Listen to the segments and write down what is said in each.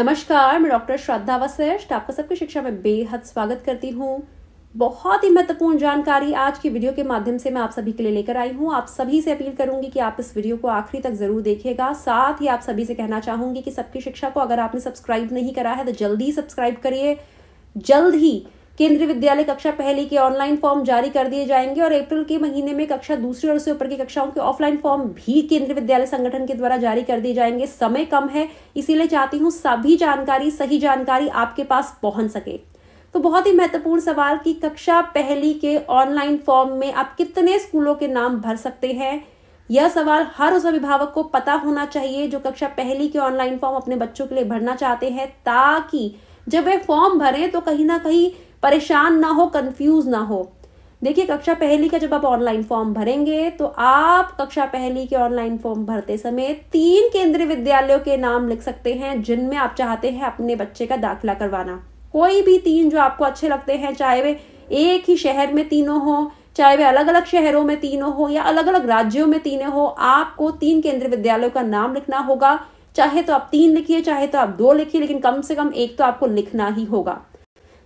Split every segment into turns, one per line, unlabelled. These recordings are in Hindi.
नमस्कार मैं डॉक्टर श्रद्धा वशिष्ठ आपका सबकी शिक्षा में बेहद स्वागत करती हूँ बहुत ही महत्वपूर्ण जानकारी आज की वीडियो के माध्यम से मैं आप सभी के लिए लेकर आई हूँ आप सभी से अपील करूंगी कि आप इस वीडियो को आखिरी तक जरूर देखिएगा साथ ही आप सभी से कहना चाहूंगी कि सबकी शिक्षा को अगर आपने सब्सक्राइब नहीं करा है तो जल्दी सब्सक्राइब करिए जल्द ही केंद्रीय विद्यालय कक्षा पहली के ऑनलाइन फॉर्म जारी कर दिए जाएंगे और अप्रैल के महीने में कक्षा दूसरी और उससे ऊपर की कक्षाओं के ऑफलाइन फॉर्म भी केंद्रीय विद्यालय संगठन के द्वारा जारी कर दिए जाएंगे समय कम है इसीलिए चाहती हूँ सभी जानकारी सही जानकारी आपके पास पहुंच सके तो बहुत ही महत्वपूर्ण सवाल कि कक्षा पहली के ऑनलाइन फॉर्म में आप कितने स्कूलों के नाम भर सकते हैं यह सवाल हर उस अभिभावक को पता होना चाहिए जो कक्षा पहली के ऑनलाइन फॉर्म अपने बच्चों के लिए भरना चाहते हैं ताकि जब वे फॉर्म भरें तो कहीं ना कहीं परेशान ना हो कंफ्यूज ना हो देखिए कक्षा पहली का जब आप ऑनलाइन फॉर्म भरेंगे तो आप कक्षा पहली के ऑनलाइन फॉर्म भरते समय तीन केंद्रीय विद्यालयों के नाम लिख सकते हैं जिनमें आप चाहते हैं अपने बच्चे का दाखिला करवाना कोई भी तीन जो आपको अच्छे लगते हैं चाहे वे एक ही शहर में तीनों हो चाहे वे अलग अलग शहरों में तीनों हो या अलग अलग राज्यों में तीनों हो आपको तीन केंद्रीय विद्यालयों का नाम लिखना होगा चाहे तो आप तीन लिखिए चाहे तो आप दो लिखिए लेकिन कम से कम एक तो आपको लिखना ही होगा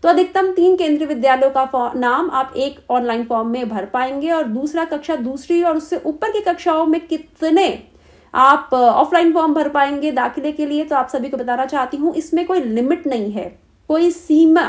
तो अधिकतम तीन केंद्रीय विद्यालयों का नाम आप एक ऑनलाइन फॉर्म में भर पाएंगे और दूसरा कक्षा दूसरी और उससे ऊपर की कक्षाओं में कितने आप ऑफलाइन फॉर्म भर पाएंगे दाखिले के लिए तो आप सभी को बताना चाहती हूँ इसमें कोई लिमिट नहीं है कोई सीमा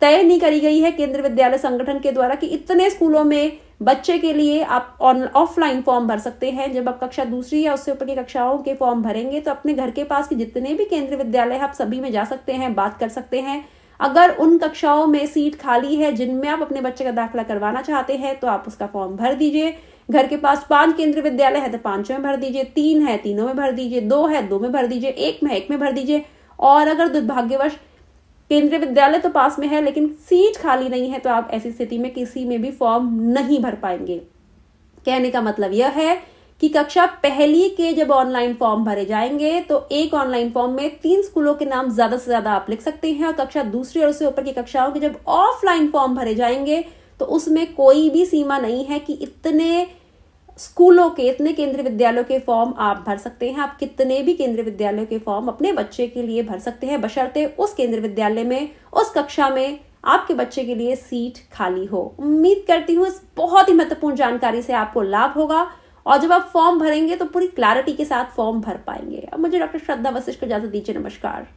तय नहीं करी गई है केंद्रीय विद्यालय संगठन के द्वारा कि इतने स्कूलों में बच्चे के लिए आप ऑफलाइन फॉर्म भर सकते हैं जब आप कक्षा दूसरी या उससे ऊपर की कक्षाओं के फॉर्म भरेंगे तो अपने घर के पास के जितने भी केंद्रीय विद्यालय आप सभी में जा सकते हैं बात कर सकते हैं अगर उन कक्षाओं में सीट खाली है जिनमें आप अपने बच्चे का दाखिला करवाना चाहते हैं तो आप उसका फॉर्म भर दीजिए घर के पास पांच केंद्रीय विद्यालय है तो पांचों में भर दीजिए तीन है तीनों में भर दीजिए दो है दो में भर दीजिए एक में एक में भर दीजिए और अगर दुर्भाग्यवश केंद्रीय विद्यालय तो पास में है लेकिन सीट खाली नहीं है तो आप ऐसी स्थिति में किसी में भी फॉर्म नहीं भर पाएंगे कहने का मतलब यह है कि कक्षा पहली के जब ऑनलाइन फॉर्म भरे जाएंगे तो एक ऑनलाइन फॉर्म में तीन स्कूलों के नाम ज्यादा से ज्यादा आप लिख सकते हैं और कक्षा दूसरी और उससे ऊपर की कक्षाओं के जब ऑफलाइन फॉर्म भरे जाएंगे तो उसमें कोई भी सीमा नहीं है कि इतने स्कूलों के इतने केंद्रीय विद्यालयों के फॉर्म आप भर सकते हैं आप कितने भी केंद्रीय विद्यालयों के फॉर्म अपने बच्चे के लिए भर सकते हैं बशर्ते उस केंद्रीय विद्यालय में उस कक्षा में आपके बच्चे के लिए सीट खाली हो उम्मीद करती हूँ इस बहुत ही महत्वपूर्ण जानकारी से आपको लाभ होगा और जब आप फॉर्म भरेंगे तो पूरी क्लैरिटी के साथ फॉर्म भर पाएंगे अब मुझे डॉक्टर श्रद्धा वशिष्ठ को इजाजत दीजिए नमस्कार